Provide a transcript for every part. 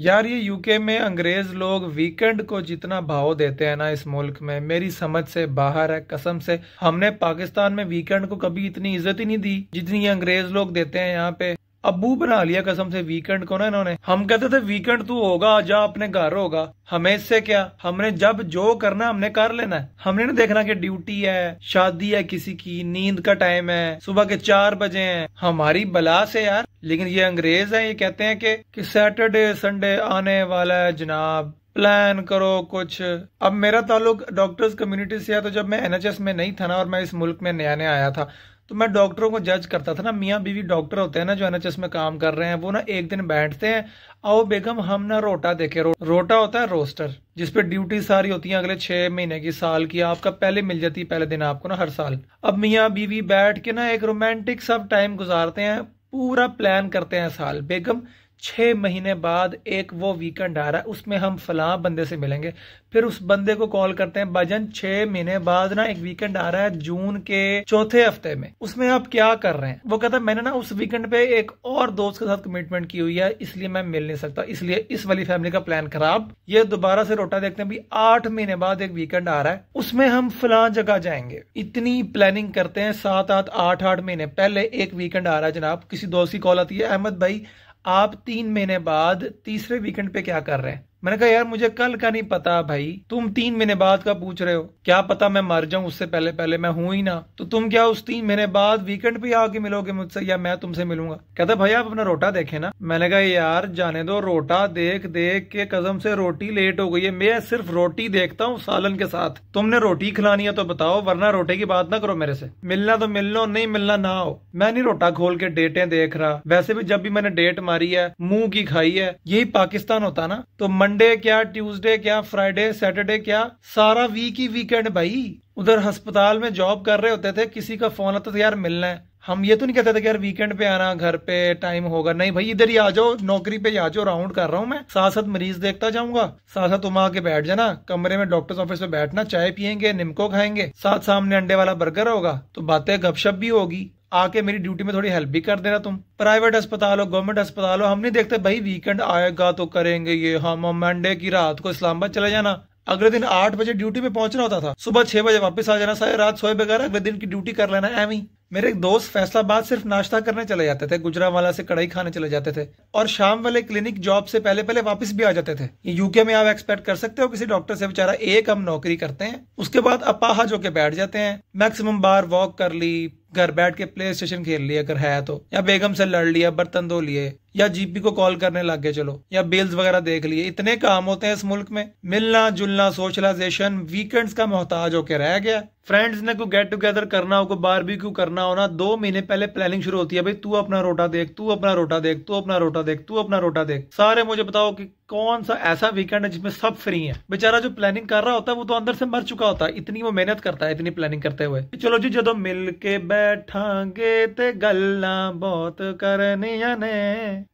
यार ये यूके में अंग्रेज लोग वीकेंड को जितना भाव देते हैं ना इस मुल्क में मेरी समझ से बाहर है कसम से हमने पाकिस्तान में वीकेंड को कभी इतनी इज्जत ही नहीं दी जितनी ये अंग्रेज लोग देते हैं यहाँ पे अबू बना लिया कसम से वीकेंड को ना इन्होंने हम कहते थे वीकेंड तू होगा जा अपने घर होगा हमें इससे क्या हमने जब जो करना हमने कर लेना है हमने ना देखना कि ड्यूटी है शादी है किसी की नींद का टाइम है सुबह के चार बजे हैं हमारी बला से यार लेकिन ये अंग्रेज है ये कहते हैं कि, कि सैटरडे संडे आने वाला है जनाब प्लान करो कुछ अब मेरा ताल्लुक डॉक्टर्स कम्युनिटी से है तो जब मैं एनएचएस में नहीं था ना और मैं इस मुल्क में नया नया आया था तो मैं डॉक्टरों को जज करता था ना मियाँ बीवी डॉक्टर होते हैं ना जो एनएचएस में काम कर रहे हैं वो ना एक दिन बैठते हैं आओ बेगम हम ना रोटा देखे रो, रोटा होता है रोस्टर जिसपे ड्यूटी सारी होती है अगले छह महीने की साल की आपका पहले मिल जाती है पहले दिन आपको ना हर साल अब मियाँ बीवी बैठ के ना एक रोमांटिक सब टाइम गुजारते हैं पूरा प्लान करते हैं साल बेगम छः महीने बाद एक वो वीकेंड आ रहा है उसमें हम फलां बंदे से मिलेंगे फिर उस बंदे को कॉल करते हैं भजन छः महीने बाद ना एक वीकेंड आ रहा है जून के चौथे हफ्ते में उसमें आप क्या कर रहे हैं वो कहता है मैंने ना उस वीकेंड पे एक और दोस्त के साथ कमिटमेंट की हुई है इसलिए मैं मिल नहीं सकता इसलिए इस वाली फैमिली का प्लान खराब ये दोबारा से रोटा देखते हैं भी आठ महीने बाद एक वीकेंड आ रहा है उसमें हम फलां जगह जाएंगे इतनी प्लानिंग करते हैं सात आठ आठ आठ महीने पहले एक वीकेंड आ रहा है जनाब किसी दोस्त की कॉल आती है अहमद भाई आप तीन महीने बाद तीसरे वीकेंड पे क्या कर रहे हैं मैंने कहा यार मुझे कल का नहीं पता भाई तुम तीन महीने बाद का पूछ रहे हो क्या पता मैं मर जाऊं उससे पहले पहले मैं हूं ही ना तो तुम क्या उस तीन महीने बाद वीकेंड पे आके मिलोगे मुझसे या मैं तुमसे मिलूंगा कहता भाई आप अपना रोटा देखे ना मैंने कहा यार जाने दो रोटा देख देख के कदम से रोटी लेट हो गई है मैं सिर्फ रोटी देखता हूँ सालन के साथ तुमने रोटी खिलानी है तो बताओ वरना रोटे की बात ना करो मेरे से मिलना तो मिल लो नहीं मिलना ना हो मैं नहीं रोटा खोल के डेटे देख रहा वैसे भी जब भी मैंने डेट मारी है मुंह की खाई है यही पाकिस्तान होता ना तो मंडी मंडे क्या ट्यूसडे क्या फ्राइडे सैटरडे क्या सारा वीक ही वीकेंड भाई उधर अस्पताल में जॉब कर रहे होते थे किसी का फोन आता था यार मिलना है हम ये तो नहीं कहते थे कि यार वीकेंड पे आना घर पे टाइम होगा नहीं भाई इधर ही आ जाओ नौकरी पे आ जाओ राउंड कर रहा हूँ मैं साथ साथ मरीज देखता जाऊंगा साथ साथ तुम आके बैठ जाना कमरे में डॉक्टर्स ऑफिस में बैठना चाय पियेंगे निमको खाएंगे साथ सामने अंडे वाला बर्गर होगा तो बातें गपशप भी होगी आके मेरी ड्यूटी में थोड़ी हेल्प भी कर देना तुम प्राइवेट अस्पताल हो गवर्नमेंट अस्पताल हो हम नहीं देखते भाई वीकेंड आएगा तो करेंगे ये हम मंडे की रात को इस्लामाबाद चले जाना अगले दिन आठ बजे ड्यूटी में पहुंचना होता था सुबह छह बजे वापस आ जाना सारे रात सोए बगैर अगले दिन की ड्यूटी कर लेना एम मेरे एक दोस्त फैसलाबाद सिर्फ नाश्ता करने चले जाते थे गुजरावाला से कढ़ाई खाने चले जाते थे और शाम वाले क्लिनिक जॉब से पहले पहले वापस भी आ जाते थे यूके में आप एक्सपेक्ट कर सकते हो किसी डॉक्टर से बेचारा एक हम नौकरी करते हैं उसके बाद अपाहज होके बैठ जाते हैं मैक्सिमम बार वॉक कर ली घर बैठ के प्ले स्टेशन खेल लिया अगर है तो या बेगम से लड़ लिया बर्तन धो लिए या जीपी को कॉल करने लग गए चलो या बिल्स वगैरह देख लिए इतने काम होते हैं इस मुल्क में मिलना जुलना सोशलाइजेशन वीकेंड्स का मोहताज होकर रह गया फ्रेंड्स ने कोई गेट टुगेदर करना हो कोई बारबेक्यू करना हो ना दो महीने पहले प्लानिंग शुरू होती है भाई तू अपना रोटा देख तू अपना रोटा देख तू अपना रोटा देख तू अपना रोटा देख सारे मुझे बताओ कि कौन सा ऐसा वीकेंड है जिसमें सब फ्री है बेचारा जो प्लानिंग कर रहा होता है वो तो अंदर से मर चुका होता है इतनी वो मेहनत करता है इतनी प्लानिंग करते हुए चलो जी जो मिल के बैठांगे ते गल्ला बहुत करनी ने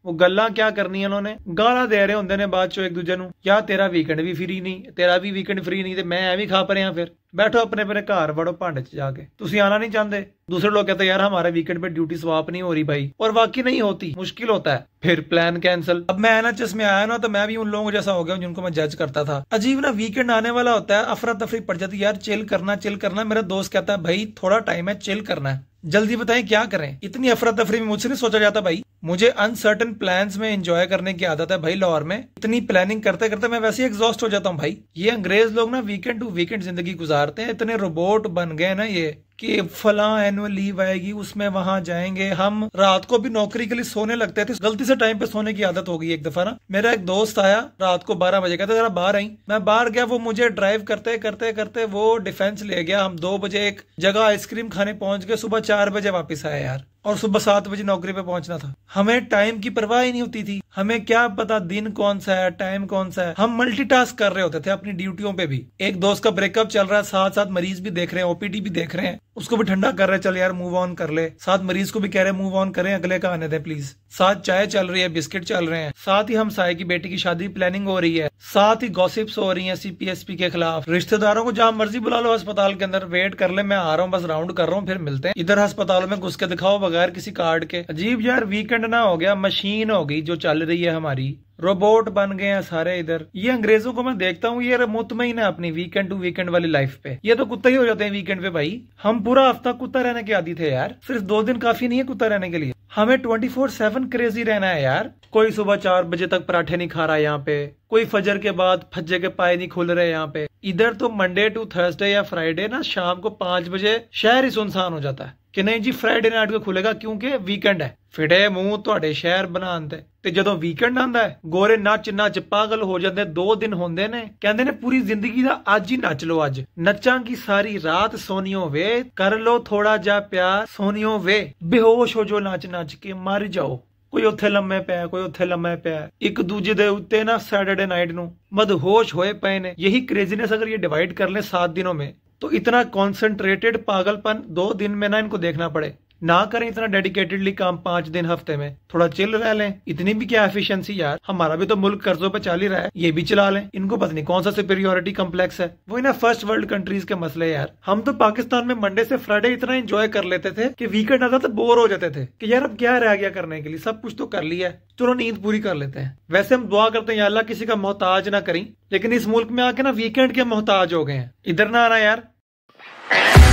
वो गल्ला क्या करनी उन्होंने गाला दे रहे होंगे ने बाद चो एक दूजे ਨੂੰ ਯਾ ਤੇਰਾ ਵੀਕਐਂਡ ਵੀ ਫ੍ਰੀ ਨਹੀਂ ਤੇਰਾ ਵੀ ਵੀਕਐਂਡ ਫ੍ਰੀ ਨਹੀਂ ਤੇ भी खा ਖਾ फिर बैठो अपने अपने घर बड़ो भांडे जाके तुम आना नहीं चाहते दूसरे लोग कहते यार हमारे वीकेंड पे ड्यूटी स्वाप नहीं हो रही भाई और वाकई नहीं होती मुश्किल होता है फिर प्लान कैंसिल अब मैं एनएचएस में आया ना तो मैं भी उन लोगों जैसा हो गया जिनको मैं जज करता था अजीब ना वीकेंड आने वाला होता है अफरा तफरी पड़ जाती यार चिल करना चिल करना मेरा दोस्त कहता है भाई थोड़ा टाइम है चिल करना है जल्दी बताएं क्या करें इतनी अफरा तफरी में मुझसे नहीं सोचा जाता भाई मुझे अनसर्टन प्लान्स में एंजॉय करने की आदत है भाई लाहौर में इतनी प्लानिंग करते करते मैं वैसे एग्जॉस्ट हो जाता हूँ भाई ये अंग्रेज लोग ना वीकेंड टू वीकेंड जिंदगी गुजारते हैं इतने रोबोट बन गए ना ये कि फला एनुअल लीव आएगी उसमें वहां जाएंगे हम रात को भी नौकरी के लिए सोने लगते थे गलती से टाइम पे सोने की आदत हो गई एक दफा ना मेरा एक दोस्त आया रात को बारह बजे कहते जरा बाहर आई मैं बाहर गया वो मुझे ड्राइव करते करते करते वो डिफेंस ले गया हम दो बजे एक जगह आइसक्रीम खाने पहुंच गए सुबह चार बजे वापिस आया यार और सुबह सात बजे नौकरी पे पहुंचना था हमें टाइम की परवाह ही नहीं होती थी हमें क्या पता दिन कौन सा है टाइम कौन सा है हम मल्टीटास्क कर रहे होते थे अपनी ड्यूटियों पे भी एक दोस्त का ब्रेकअप चल रहा है साथ साथ मरीज भी देख रहे हैं ओपीडी भी देख रहे हैं उसको भी ठंडा कर रहे चल यार मूव ऑन कर ले साथ मरीज को भी कह रहे मूव ऑन करें अगले का आने दे प्लीज साथ चाय चल रही है बिस्किट चल रहे हैं साथ ही हम साय की बेटी की शादी प्लानिंग हो रही है साथ ही गॉसिप्स हो रही है सीपीएसपी के खिलाफ रिश्तेदारों को जहाँ मर्जी बुला लो अस्पताल के अंदर वेट कर ले मैं आ रहा हूँ बस राउंड कर रहा हूँ फिर मिलते हैं इधर अस्पताल में घुस के दिखाओ बगैर किसी कार्ड के अजीब यार वीकेंड ना हो गया मशीन हो गई जो चल रही है हमारी रोबोट बन गए हैं सारे इधर ये अंग्रेजों को मैं देखता हूँ ये मुतमिन है अपनी वीकेंड टू वीकेंड वाली लाइफ पे ये तो कुत्ते ही हो जाते हैं वीकेंड पे भाई हम पूरा हफ्ता कुत्ता रहने के आदि थे यार सिर्फ दो दिन काफी नहीं है कुत्ता रहने के लिए हमें ट्वेंटी फोर सेवन क्रेजी रहना है यार कोई सुबह चार बजे तक पराठे नहीं खा रहा यहाँ पे कोई फजर के बाद फज्जे के पाए नहीं खुल रहे यहाँ पे इधर तो मंडे टू थर्सडे या फ्राइडे ना शाम को पांच बजे शहर ही सुनसान हो जाता है ਕਿ ਨਹੀਂ ਜੀ ਫਰਡੇ ਨਾਈਟ ਕੋ ਖੁੱਲੇਗਾ ਕਿਉਂਕਿ ਵੀਕਐਂਡ ਹੈ ਫਿੜੇ ਮੂੰਹ ਤੁਹਾਡੇ ਸ਼ਹਿਰ ਬਣਾਉਣ ਤੇ ਤੇ ਜਦੋਂ ਵੀਕਐਂਡ ਆਂਦਾ ਹੈ ਗੋਰੇ ਨੱਚ ਨੱਚ ਪਾਗਲ ਹੋ ਜਾਂਦੇ ਦੋ ਦਿਨ ਹੁੰਦੇ ਨੇ ਕਹਿੰਦੇ ਨੇ ਪੂਰੀ ਜ਼ਿੰਦਗੀ ਦਾ ਅੱਜ ਹੀ ਨੱਚ ਲੋ ਅੱਜ ਨੱਚਾਂ ਕੀ ਸਾਰੀ ਰਾਤ ਸੋਨੀਓ ਵੇ ਕਰ ਲੋ ਥੋੜਾ ਜਿਹਾ ਪਿਆਰ ਸੋਨੀਓ ਵੇ ਬੇਹੋਸ਼ ਹੋ ਜੋ ਨੱਚ ਨੱਚ ਕੇ ਮਰ ਜਾਓ ਕੋਈ ਉੱਥੇ ਲੰਮੇ ਪਿਆ ਕੋਈ ਉੱਥੇ ਲੰਮੇ ਪਿਆ ਇੱਕ ਦੂਜੇ ਦੇ ਉੱਤੇ ਨਾ ਸੈਟਰਡੇ ਨਾਈਟ ਨੂੰ ਮਦਹੋਸ਼ ਹੋਏ ਪਏ ਨੇ ਇਹੀ ਕ੍ਰੇਜ਼ੀਨੈਸ ਅਗਰ ਇਹ ਡਿਵਾਈਡ ਕਰ ਲੈ 7 ਦਿਨੋਂ ਮੇ तो इतना कॉन्सेंट्रेटेड पागलपन दो दिन में ना इनको देखना पड़े ना करें इतना डेडिकेटेडली काम पांच दिन हफ्ते में थोड़ा चिल रह लें इतनी भी क्या एफिशिएंसी यार हमारा भी तो मुल्क कर्जों पे चल ही रहा है ये भी चला लें इनको पता नहीं कौन सा सुपेरियोरिटी कम्प्लेक्स है वो ना फर्स्ट वर्ल्ड कंट्रीज के मसले यार हम तो पाकिस्तान में मंडे से फ्राइडे इतना एंजॉय कर लेते थे कि वीकेंड आता तो बोर हो जाते थे कि यार अब क्या रह गया करने के लिए सब कुछ तो कर लिया है चलो नींद पूरी कर लेते हैं वैसे हम दुआ करते हैं अल्लाह किसी का मोहताज ना करें लेकिन इस मुल्क में आके ना वीकेंड के मोहताज हो गए हैं इधर ना आना यार Yeah.